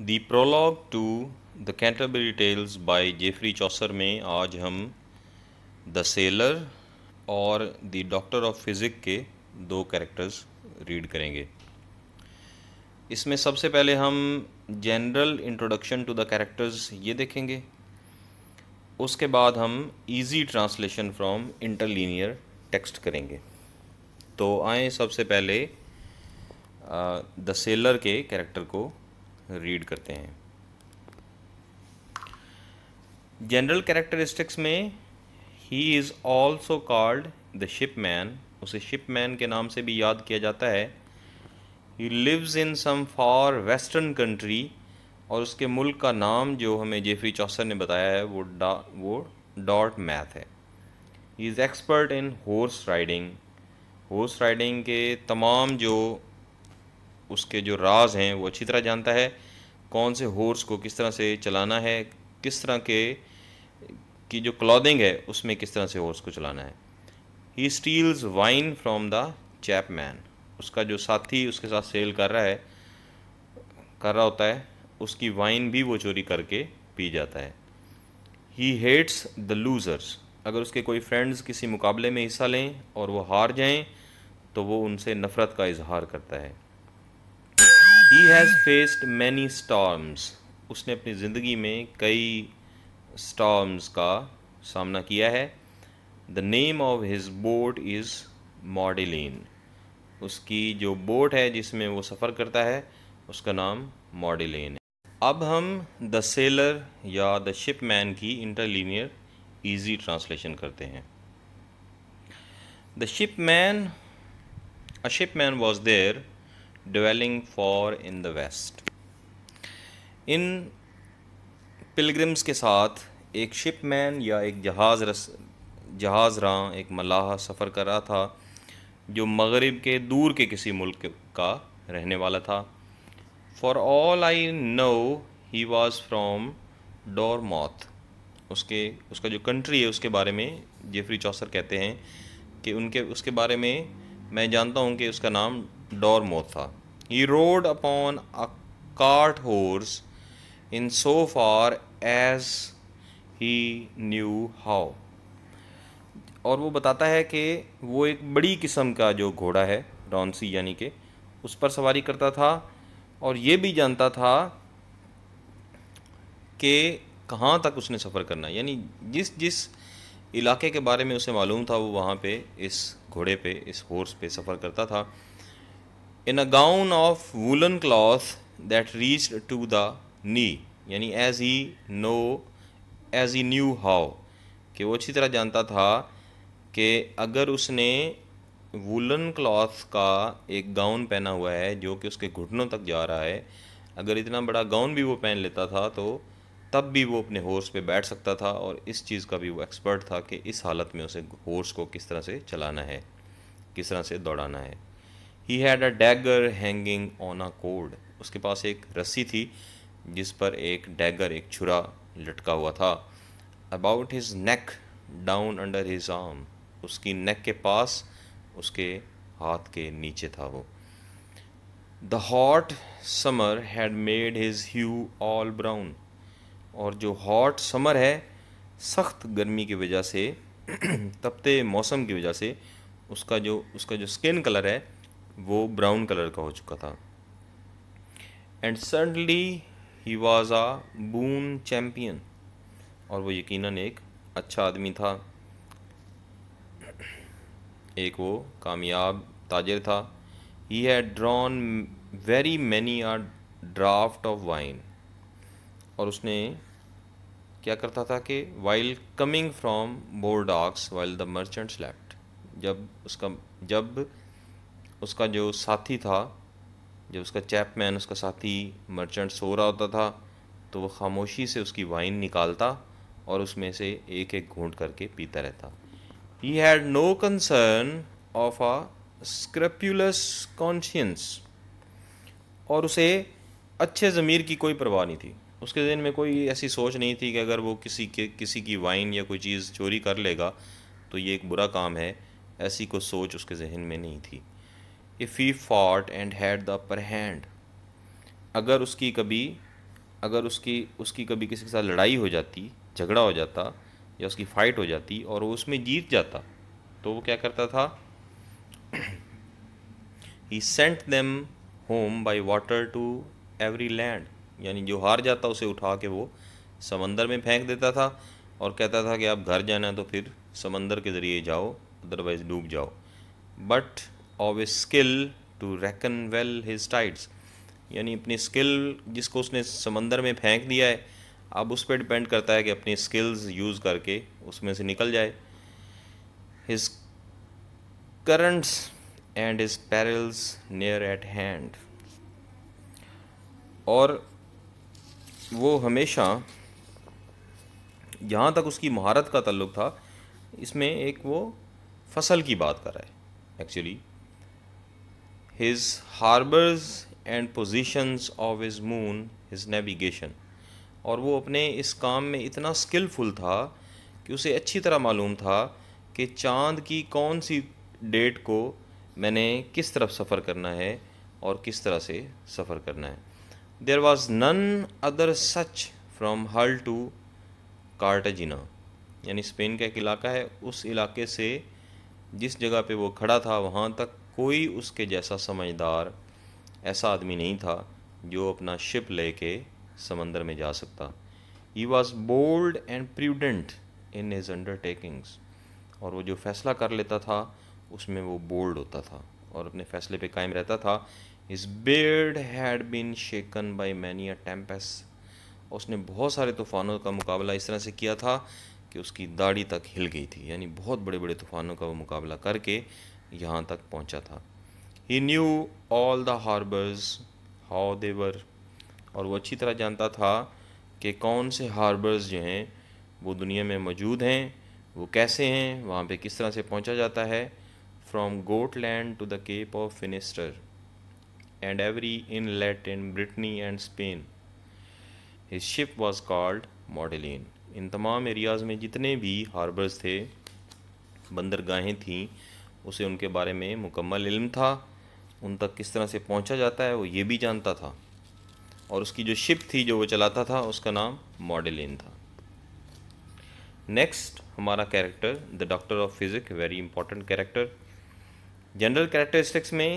The prologue to the Canterbury Tales by Geoffrey Chaucer में आज हम द सेलर और द डॉक्टर ऑफ फिज़िक के दो कैरेक्टर्स रीड करेंगे इसमें सबसे पहले हम general introduction to the characters ये देखेंगे उसके बाद हम easy translation from interlinear text करेंगे तो आए सबसे पहले द सेलर के कैरेक्टर को रीड करते हैं जनरल कैरेक्टरिस्टिक्स में he is also called the shipman उसे शिप मैन के नाम से भी याद किया जाता है he lives in some far western country और उसके मुल्क का नाम जो हमें जेफरी चौसर ने बताया है वो डा वो डॉट मैथ है he is expert in horse riding horse riding के तमाम जो उसके जो राज हैं वो अच्छी तरह जानता है कौन से हॉर्स को किस तरह से चलाना है किस तरह के की जो क्लॉदिंग है उसमें किस तरह से हॉर्स को चलाना है he steals wine from the chapman उसका जो साथी उसके साथ सेल कर रहा है कर रहा होता है उसकी वाइन भी वो चोरी करके पी जाता है ही हेट्स द लूज़र्स अगर उसके कोई फ्रेंड्स किसी मुकाबले में हिस्सा लें और वो हार जाएं तो वो उनसे नफ़रत का इजहार करता है he has faced many storms उसने अपनी ज़िंदगी में कई स्टॉम्स का सामना किया है the name of his boat is Maudelayne उसकी जो बोट है जिसमें वो सफ़र करता है उसका नाम मॉडलिन है अब हम द सेलर या द शिप मैन की इंटरलीनियर ईजी ट्रांसलेशन करते हैं the shipman a shipman was there dwelling for in the west इन पिलग्रिम्स के साथ एक शिपमैन या एक जहाज रस जहाज रां एक मलाह सफ़र कर रहा था जो मगरब के दूर के किसी मुल्क का रहने वाला था for all I know he was from Dartmouth उसके उसका जो कंट्री है उसके बारे में जेफरी चौसर कहते हैं कि उनके उसके बारे में मैं जानता हूँ कि उसका नाम Dormotha. He rode upon a cart horse in so far as he knew how. और वो बताता है कि वो एक बड़ी किस्म का जो घोड़ा है डॉन्सी यानी कि उस पर सवारी करता था और ये भी जानता था कि कहाँ तक उसने सफ़र करना है यानी जिस जिस इलाके के बारे में उसे मालूम था वो वहाँ पे इस घोड़े पे इस हॉर्स पे सफ़र करता था in a gown of woollen cloth that reached to the knee यानी as he know as he knew how कि वो अच्छी तरह जानता था कि अगर उसने वूलन क्लॉथ का एक गाउन पहना हुआ है जो कि उसके घुटनों तक जा रहा है अगर इतना बड़ा गाउन भी वो पहन लेता था तो तब भी वो अपने हॉर्स पे बैठ सकता था और इस चीज़ का भी वो एक्सपर्ट था कि इस हालत में उसे हॉर्स को किस तरह से चलाना है किस तरह से दौड़ाना है he had a dagger hanging on a cord उसके पास एक रस्सी थी जिस पर एक डैगर एक छुरा लटका हुआ था about his neck down under his arm उसकी नेक के पास उसके हाथ के नीचे था वो the hot summer had made his hue all brown और जो हॉट समर है सख्त गर्मी की वजह से तपते मौसम की वजह से उसका जो उसका जो स्किन कलर है वो ब्राउन कलर का हो चुका था and suddenly he was a boon champion और वो यकीनन एक अच्छा आदमी था एक वो कामयाब ताजर था he had drawn very many a draught of wine और उसने क्या करता था कि while coming from ox while the merchants left जब उसका जब उसका जो साथी था जब उसका चैपमैन उसका साथी मर्चेंट सो रहा होता था तो वह खामोशी से उसकी वाइन निकालता और उसमें से एक एक घूंट करके पीता रहता he had no concern of a scrupulous conscience और उसे अच्छे ज़मीर की कोई परवाह नहीं थी उसके दिन में कोई ऐसी सोच नहीं थी कि अगर वो किसी के किसी की वाइन या कोई चीज़ चोरी कर लेगा तो ये एक बुरा काम है ऐसी कोई सोच उसके जहन में नहीं थी if he fought and had the upper hand अगर उसकी कभी अगर उसकी उसकी कभी किसी के साथ लड़ाई हो जाती झगड़ा हो जाता या उसकी फाइट हो जाती और वो उसमें जीत जाता तो वो क्या करता था he sent them home by water to every land यानी जो हार जाता उसे उठा के वो समंदर में फेंक देता था और कहता था कि आप घर जाना है तो फिर समंदर के ज़रिए जाओ अदरवाइज़ डूब जाओ but of a skill to reckon well his tides यानी अपनी स्किल जिसको उसने समंदर में फेंक दिया है अब उस पर डिपेंड करता है कि अपनी स्किल्स यूज़ करके उसमें से निकल जाए his currents and his perils near at hand और वो हमेशा जहाँ तक उसकी महारत का तल्लुक था इसमें एक वो फसल की बात कर रहा है actually his harbors and positions of his moon, his navigation. और वो अपने इस काम में इतना स्किलफुल था कि उसे अच्छी तरह मालूम था कि चांद की कौन सी डेट को मैंने किस तरफ सफ़र करना है और किस तरह से सफ़र करना है there was none other such from Hull to Cartagena यानी स्पेन का एक इलाका है उस इलाके से जिस जगह पे वो खड़ा था वहाँ तक कोई उसके जैसा समझदार ऐसा आदमी नहीं था जो अपना शिप लेके समंदर में जा सकता he was bold and prudent in his undertakings और वो जो फैसला कर लेता था उसमें वो बोल्ड होता था और अपने फैसले पे कायम रहता था his beard had been shaken by many tempests उसने बहुत सारे तूफ़ानों का मुकाबला इस तरह से किया था कि उसकी दाढ़ी तक हिल गई थी यानी बहुत बड़े बड़े तूफ़ानों का वो मुकाबला करके यहाँ तक पहुँचा था he knew all the harbours how they were और वो अच्छी तरह जानता था कि कौन से हार्बर्स जो हैं वो दुनिया में मौजूद हैं वो कैसे हैं वहाँ पे किस तरह से पहुँचा जाता है from Gotland to the cape of Finisterre and every inlet in Brittany and Spain his ship was called Maudelayne इन तमाम एरियाज़ में जितने भी हार्बर्स थे बंदरगाहें थीं उसे उनके बारे में मुकम्मल इल्म था उन तक किस तरह से पहुंचा जाता है वो ये भी जानता था और उसकी जो शिप थी जो वो चलाता था उसका नाम मॉडलिन था नेक्स्ट हमारा character the doctor of physic very important character general characteristics में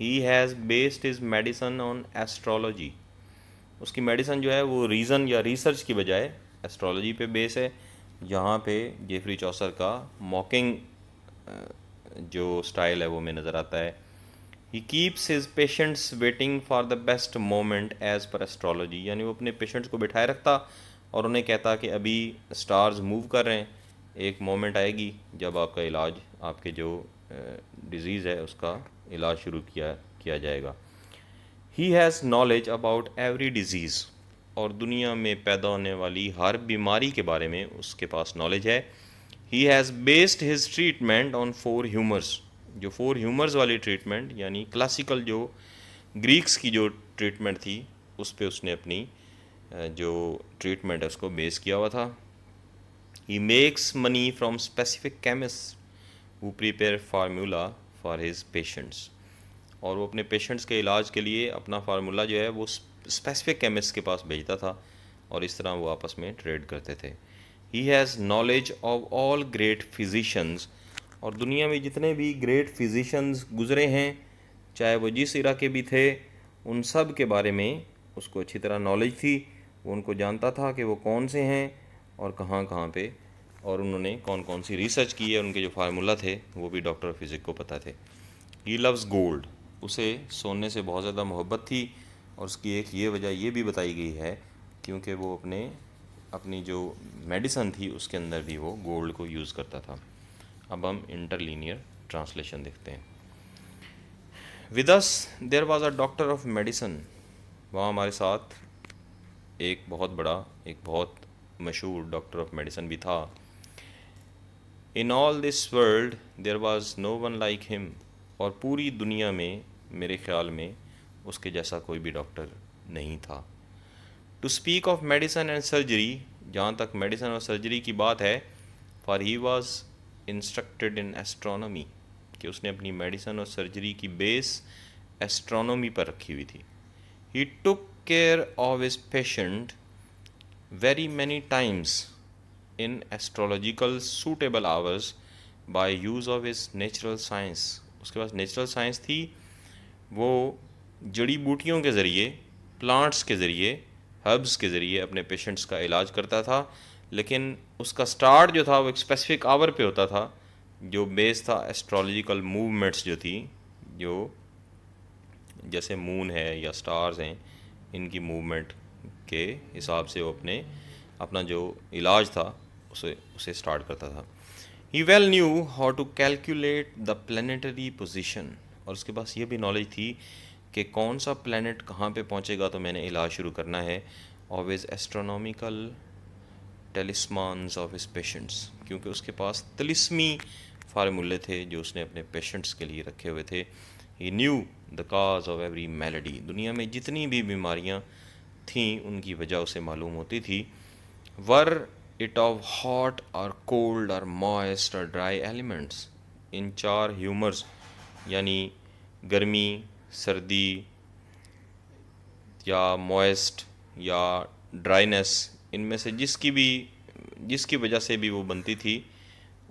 he has based his medicine on astrology उसकी मेडिसन जो है वो रीज़न या रिसर्च की बजाय एस्ट्रोलॉजी पे बेस है जहाँ पे जेफरी चौसर का मॉकिंग जो स्टाइल है वो हमें नज़र आता है he keeps his patients waiting for the best moment as per astrology यानी वो अपने पेशेंट्स को बिठाए रखता और उन्हें कहता कि अभी स्टार्स मूव कर रहे हैं एक मोमेंट आएगी जब आपका इलाज आपके जो डिज़ीज़ है उसका इलाज शुरू किया किया जाएगा he has knowledge about every disease और दुनिया में पैदा होने वाली हर बीमारी के बारे में उसके पास नॉलेज है he has based his treatment on four humours जो फोर ह्यूमर्स वाली ट्रीटमेंट यानी क्लासिकल जो ग्रीक्स की जो ट्रीटमेंट थी उस पर उसने अपनी जो ट्रीटमेंट है उसको बेस किया हुआ था he makes money from specific chemist who prepare formula for his patients और वो अपने पेशेंट्स के इलाज के लिए अपना फार्मूला जो है वो स्पेसिफिक केमिस्ट के पास भेजता था और इस तरह वो आपस में ट्रेड करते थे he has knowledge of all great physicians और दुनिया में जितने भी ग्रेट फिजिशंस गुज़रे हैं चाहे वो जिस के भी थे उन सब के बारे में उसको अच्छी तरह नॉलेज थी वो उनको जानता था कि वो कौन से हैं और कहाँ कहाँ पे और उन्होंने कौन कौन सी रिसर्च की है उनके जो फार्मूला थे वो भी डॉक्टर फिज़िक को पता थे ही लव्स गोल्ड उसे सोने से बहुत ज़्यादा मोहब्बत थी और उसकी एक ये वजह ये भी बताई गई है क्योंकि वो अपने अपनी जो मेडिसन थी उसके अंदर भी वो गोल्ड को यूज़ करता था अब हम इंटरलीनियर ट्रांसलेशन देखते हैं with us there was a doctor of medicine वहाँ हमारे साथ एक बहुत बड़ा एक बहुत मशहूर डॉक्टर ऑफ मेडिसन भी था in all this world there was no one like him और पूरी दुनिया में मेरे ख्याल में उसके जैसा कोई भी डॉक्टर नहीं था to speak of medicine and surgery जहाँ तक मेडिसन और सर्जरी की बात है for he was instructed in astronomy कि उसने अपनी मेडिसन और सर्जरी की बेस एस्ट्रोनॉमी पर रखी हुई थी he took care of his patient very many times in astrological suitable hours by use of his natural science उसके पास नेचुरल साइंस थी वो जड़ी बूटियों के ज़रिए प्लांट्स के ज़रिए हर्ब्स के ज़रिए अपने पेशेंट्स का इलाज करता था लेकिन उसका स्टार्ट जो था वो एक स्पेसिफिक आवर पे होता था जो बेस था एस्ट्रोलॉजिकल मूवमेंट्स जो थी जो जैसे मून है या स्टार्स हैं इनकी मूवमेंट के हिसाब से वो अपने अपना जो इलाज था उसे उसे स्टार्ट करता था he well knew how to calculate the planetary position और उसके पास ये भी नॉलेज थी कि कौन सा प्लानट कहाँ पे पहुँचेगा तो मैंने इलाज शुरू करना है of astronomical talismans of his patients क्योंकि उसके पास तलिसमी फार्मूले थे जो उसने अपने पेशेंट्स के लिए रखे हुए थे he knew the cause of every malady दुनिया में जितनी भी बीमारियाँ थीं उनकी वजह उसे मालूम होती थी वर इट ऑफ हॉट और कोल्ड और मॉइस्ट और ड्राई एलिमेंट्स इन चार ह्यूमर्स यानी गर्मी सर्दी या मॉइस्ट या ड्राइनेस इनमें से जिसकी भी जिसकी वजह से भी वो बनती थी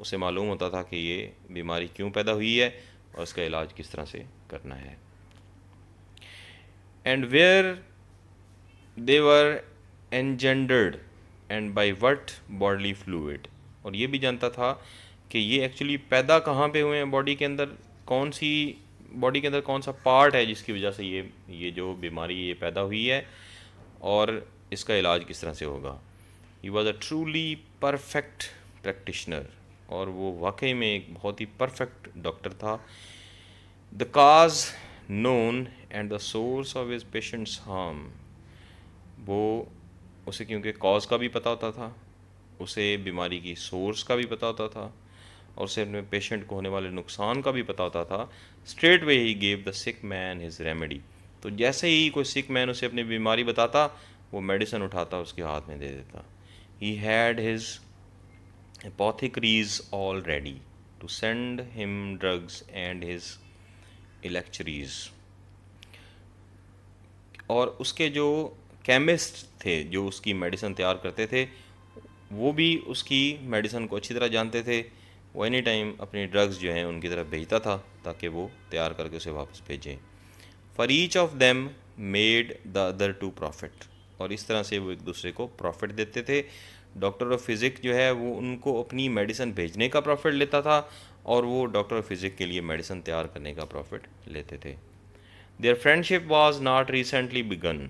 उसे मालूम होता था कि ये बीमारी क्यों पैदा हुई है और उसका इलाज किस तरह से करना है and where they were engendered and by what bodily fluid और ये भी जानता था कि ये एक्चुअली पैदा कहाँ पे हुए हैं बॉडी के अंदर कौन सी बॉडी के अंदर कौन सा पार्ट है जिसकी वजह से ये ये जो बीमारी ये पैदा हुई है और इसका इलाज किस तरह से होगा he was a truly perfect practitioner और वो वाकई में एक बहुत ही परफेक्ट डॉक्टर था the cause known and the source of his patients harm वो उसे क्योंकि कॉज का भी पता होता था उसे बीमारी की सोर्स का भी पता होता था और उसे अपने पेशेंट को होने वाले नुकसान का भी पता होता था straightway he gave the sick man his remedy तो जैसे ही कोई सिक मैन उसे अपनी बीमारी बताता वो मेडिसिन उठाता उसके हाथ में दे देता he had his apothecaries all ready to send him drugs and his electuaries और उसके जो केमिस्ट थे जो उसकी मेडिसिन तैयार करते थे वो भी उसकी मेडिसिन को अच्छी तरह जानते थे वो एनी टाइम अपनी ड्रग्स जो हैं उनकी तरफ भेजता था ताकि वो तैयार करके उसे वापस भेजें for each of them made the other to profit और इस तरह से वो एक दूसरे को प्रॉफिट देते थे डॉक्टर ऑफ फिज़िक जो है वो उनको अपनी मेडिसिन भेजने का प्रॉफिट लेता था और वो डॉक्टर ऑफ फिज़िक के लिए मेडिसिन तैयार करने का प्रॉफिट लेते थे their friendship was not recently begun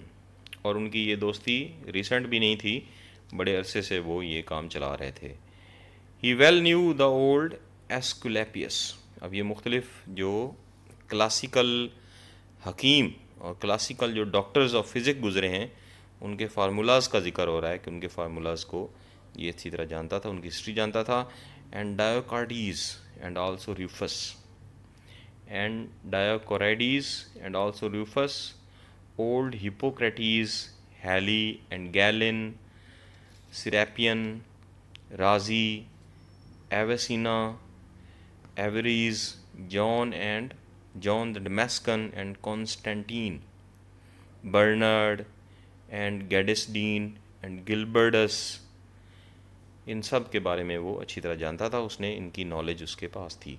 और उनकी ये दोस्ती रिसेंट भी नहीं थी बड़े अरसे से वो ये काम चला रहे थे he well knew the old Aesculapius अब ये मुख्तलिफ जो क्लासिकल हकीम और क्लासिकल जो डॉक्टर्स ऑफ फिज़िक गुज़रे हैं उनके फार्मूलाज का जिक्र हो रहा है कि उनके फार्मूलाज को ये अच्छी तरह जानता था उनकी हिस्ट्री जानता था and Dioscorides and also Rufus and Dioscorides and also Rufus old Hippocrates Hali and Galen Serapion Rhazes Avicenna, Averroes John and John the Damascene and Constantine, Bernard and Gadisdeen and Gilbertus इन सब के बारे में वो अच्छी तरह जानता था उसने इनकी नॉलेज उसके पास थी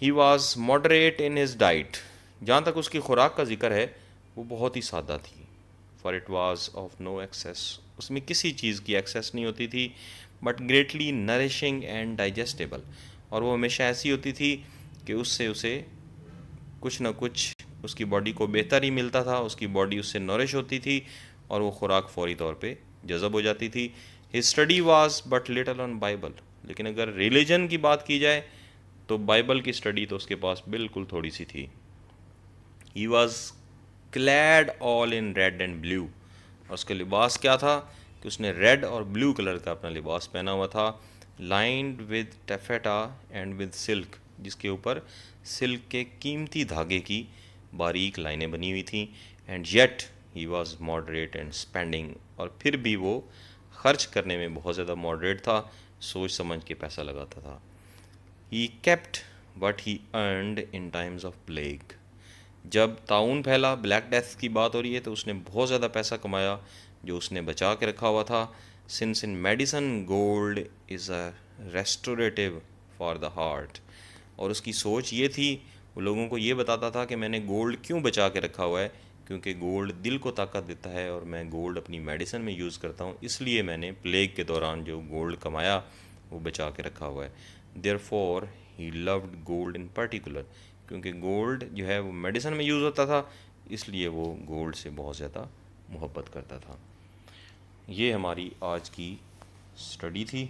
he was moderate in his diet जहाँ तक उसकी खुराक का जिक्र है वो बहुत ही सादा थी for it was of no excess उसमें किसी चीज़ की एक्सेस नहीं होती थी but greatly nourishing and digestible और वो हमेशा ऐसी होती थी कि उससे उसे कुछ ना कुछ उसकी बॉडी को बेहतर ही मिलता था उसकी बॉडी उससे नरिश होती थी और वो खुराक फौरी तौर पे जज़ब हो जाती थी his study was but little on Bible लेकिन अगर रिलीजन की बात की जाए तो बाइबल की स्टडी तो उसके पास बिल्कुल थोड़ी सी थी he was clad all in red and blue और उसका लिबास क्या था कि उसने रेड और ब्लू कलर का अपना लिबास पहना हुआ था lined with taffeta and with silk जिसके ऊपर सिल्क के कीमती धागे की बारीक लाइनें बनी हुई थी and yet he was moderate and spending और फिर भी वो खर्च करने में बहुत ज़्यादा मॉडरेट था सोच समझ के पैसा लगाता था he kept what he earned in times of plague जब ताउन फैला ब्लैक डेथ की बात हो रही है तो उसने बहुत ज़्यादा पैसा कमाया जो उसने बचा के रखा हुआ था since in medicine gold is a restorative for the heart और उसकी सोच ये थी वो लोगों को ये बताता था कि मैंने गोल्ड क्यों बचा के रखा हुआ है क्योंकि गोल्ड दिल को ताकत देता है और मैं गोल्ड अपनी मेडिसिन में यूज़ करता हूँ इसलिए मैंने प्लेग के दौरान जो गोल्ड कमाया वो बचा के रखा हुआ है therefore he loved gold in particular क्योंकि गोल्ड जो है वो मेडिसिन में यूज़ होता था इसलिए वो गोल्ड से बहुत ज़्यादा मोहब्बत करता था ये हमारी आज की स्टडी थी